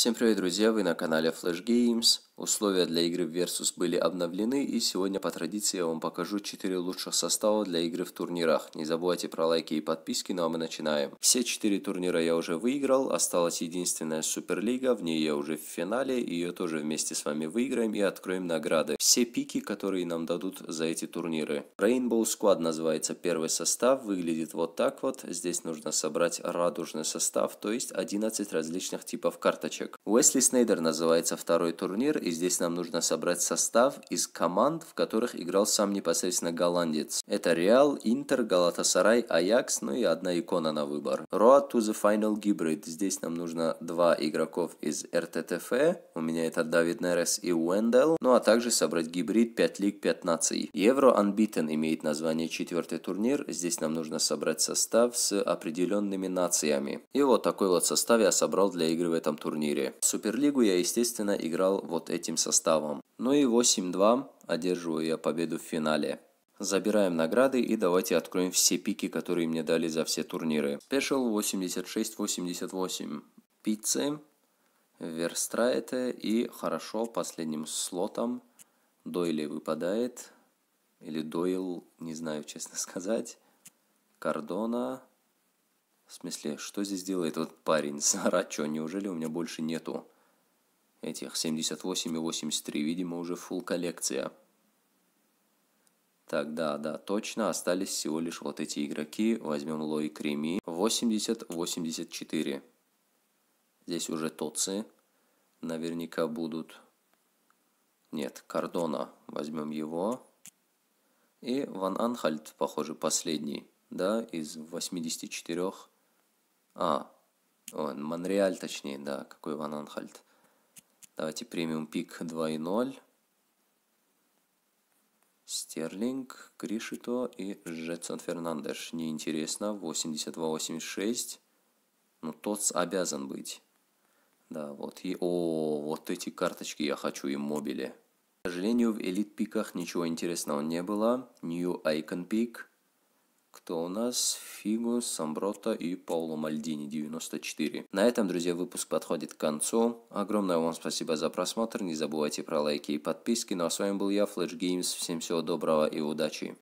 Всем привет, друзья! Вы на канале Flash Games. Условия для игры в Versus были обновлены, и сегодня по традиции я вам покажу 4 лучших состава для игры в турнирах. Не забывайте про лайки и подписки, ну а мы начинаем. Все 4 турнира я уже выиграл, осталась единственная Суперлига, в ней я уже в финале, ее тоже вместе с вами выиграем и откроем награды. Все пики, которые нам дадут за эти турниры. Rainbow Squad называется первый состав, выглядит вот так вот. Здесь нужно собрать радужный состав, то есть 11 различных типов карточек. Уэсли Снейдер называется второй турнир, и здесь нам нужно собрать состав из команд, в которых играл сам непосредственно голландец. Это Реал, Интер, Галатасарай, Аякс, ну и одна икона на выбор. Road to the Final гибрид. Здесь нам нужно два игроков из РТТФ, у меня это Давид Нерес и Уэндел, ну а также собрать гибрид 5 лиг 15. Евро Unbeaten имеет название четвертый турнир, здесь нам нужно собрать состав с определенными нациями. И вот такой вот состав я собрал для игры в этом турнире. Суперлигу я, естественно, играл вот эти этим составом. Ну и 8-2 одерживаю я победу в финале. Забираем награды и давайте откроем все пики, которые мне дали за все турниры. Спешл 86-88. Пиццы. Верстрайте. И хорошо, последним слотом Дойли выпадает. Или Дойл, не знаю, честно сказать. Кардона. В смысле, что здесь делает этот парень? Сарачо, неужели у меня больше нету? Этих 78 и 83, видимо, уже full коллекция. Так, да, да, точно, остались всего лишь вот эти игроки. Возьмем Лой Креми. 80-84. Здесь уже Тоцы. Наверняка будут. Нет, Кардона. Возьмем его. И Ван Анхальд, похоже, последний. Да, из 84. А, он, Монреаль точнее, да, какой Ван Анхальд. Давайте премиум пик 2.0. Стерлинг, Кришито и Джетсон Фернандеш. Неинтересно, 82-86. Ну, тот обязан быть. Да, вот. И, о, вот эти карточки я хочу и мобили. К сожалению, в элит пиках ничего интересного не было. New Icon Peak – кто у нас? Фигу, Самброта и Пауло Мальдини, 94. На этом, друзья, выпуск подходит к концу. Огромное вам спасибо за просмотр. Не забывайте про лайки и подписки. Ну а с вами был я, Flash Games. Всем всего доброго и удачи.